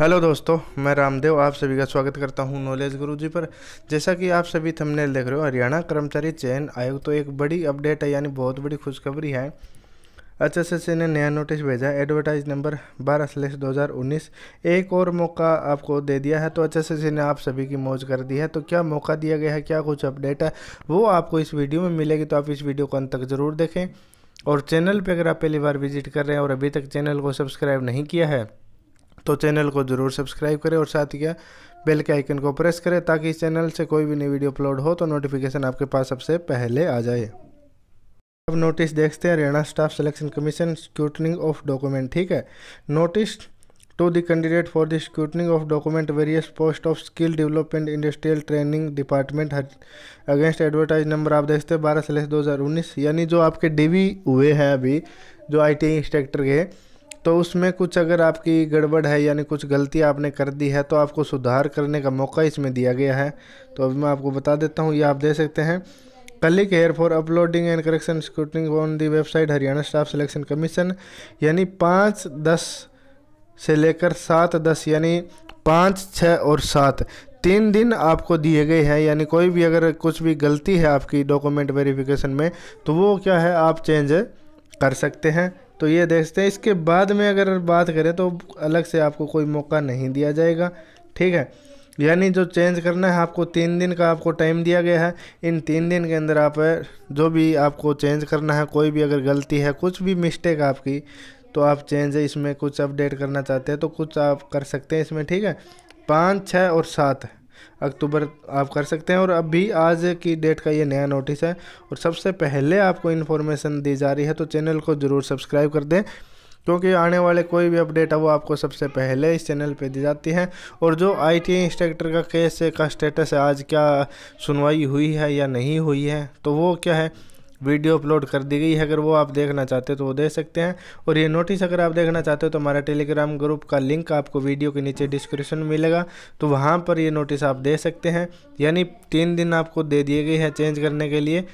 hello दोस्तों मैं रामदेव आप सभी का स्वागत करता हूं नॉलेज गुरु जी पर जैसा कि आप सभी थंबनेल देख रहे हो हरियाणा कर्मचारी चयन आयोग तो एक बड़ी अपडेट है यानी बहुत बड़ी खुशखबरी है एच एस एस ने नया नोटिस भेजा है एडवर्टाइज नंबर बारह स्लेस दो हज़ार उन्नीस एक और मौका आपको दे दिया है तो एच एस एस ने आप सभी की मौज कर दी है तो क्या मौका दिया गया है क्या कुछ अपडेट है वो आपको इस वीडियो में मिलेगी तो आप इस वीडियो को अंत तक ज़रूर देखें और चैनल पर अगर आप पहली बार विजिट कर रहे हैं और अभी तक चैनल को सब्सक्राइब नहीं किया है तो चैनल को ज़रूर सब्सक्राइब करें और साथ ही क्या बेल के आइकन को प्रेस करें ताकि इस चैनल से कोई भी नई वीडियो अपलोड हो तो नोटिफिकेशन आपके पास सबसे पहले आ जाए अब नोटिस देखते हैं Haryana staff selection commission scrutiny of document ठीक है notice to the candidate for the scrutiny of document various post of skill development industrial training department against advertise number आप देखते हैं बारह स्लेस दो यानी जो आपके डी हुए हैं अभी जो आई टी इंस्ट्रक्टर के तो उसमें कुछ अगर आपकी गड़बड़ है यानी कुछ गलती आपने कर दी है तो आपको सुधार करने का मौका इसमें दिया गया है तो अभी मैं आपको बता देता हूँ ये आप दे सकते हैं click here for uploading and correction scrutiny on the website Haryana staff selection commission यानी पाँच दस से लेकर सात दस यानी पाँच छः और सात तीन दिन आपको दिए गए हैं यानी कोई भी अगर कुछ भी गलती है आपकी डॉक्यूमेंट वेरिफिकेशन में तो वो क्या है आप चेंज कर सकते हैं तो ये देखते हैं इसके बाद में अगर बात करें तो अलग से आपको कोई मौका नहीं दिया जाएगा ठीक है यानी जो चेंज करना है आपको तीन दिन का आपको टाइम दिया गया है इन तीन दिन के अंदर आप जो भी आपको चेंज करना है कोई भी अगर गलती है कुछ भी मिस्टेक आपकी तो आप चेंज इसमें कुछ अपडेट करना चाहते हैं तो कुछ आप कर सकते हैं इसमें ठीक है पाँच छः और सात अक्टूबर आप कर सकते हैं और अब भी आज की डेट का ये नया नोटिस है और सबसे पहले आपको इन्फॉर्मेशन दी जा रही है तो चैनल को ज़रूर सब्सक्राइब कर दें क्योंकि आने वाले कोई भी अपडेट है वो आपको सबसे पहले इस चैनल पे दी जाती है और जो आईटी इंस्ट्रक्टर का केस का स्टेटस है आज क्या सुनवाई हुई है या नहीं हुई है तो वो क्या है वीडियो अपलोड कर दी गई है अगर वो आप देखना चाहते हो तो वो देख सकते हैं और ये नोटिस अगर आप देखना चाहते हो तो हमारा टेलीग्राम ग्रुप का लिंक आपको वीडियो के नीचे डिस्क्रिप्शन में मिलेगा तो वहाँ पर ये नोटिस आप दे सकते हैं यानी तीन दिन आपको दे दिए गए हैं चेंज करने के लिए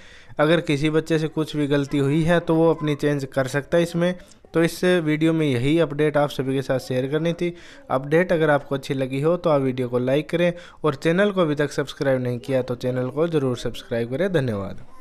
अगर किसी बच्चे से कुछ भी गलती हुई है तो वो अपनी चेंज कर सकता है इसमें तो इस वीडियो में यही अपडेट आप सभी के साथ शेयर करनी थी अपडेट अगर आपको अच्छी लगी हो तो आप वीडियो को लाइक करें और चैनल को अभी तक सब्सक्राइब नहीं किया तो चैनल को ज़रूर सब्सक्राइब करें धन्यवाद